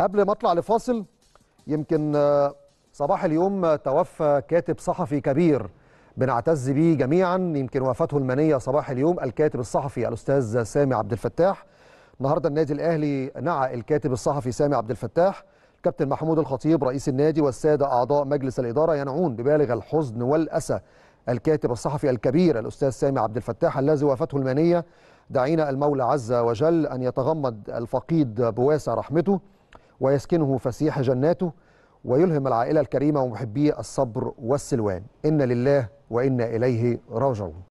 قبل ما اطلع لفاصل يمكن آه، صباح اليوم آه، توفى كاتب صحفي كبير بنعتز به جميعا يمكن وفاته المنيه صباح اليوم الكاتب الصحفي الاستاذ سامي عبد الفتاح النهارده النادي الاهلي نعى الكاتب الصحفي سامي عبد الفتاح كابتن محمود الخطيب رئيس النادي والساده اعضاء مجلس الاداره ينعون ببالغ الحزن والاسى الكاتب الصحفي الكبير الاستاذ سامي عبد الفتاح الذي وافته المنيه دعينا المولى عز وجل ان يتغمد الفقيد بواسع رحمته ويسكنه فسيح جناته ويلهم العائلة الكريمة ومحبيه الصبر والسلوان إن لله وإنا إليه راجعون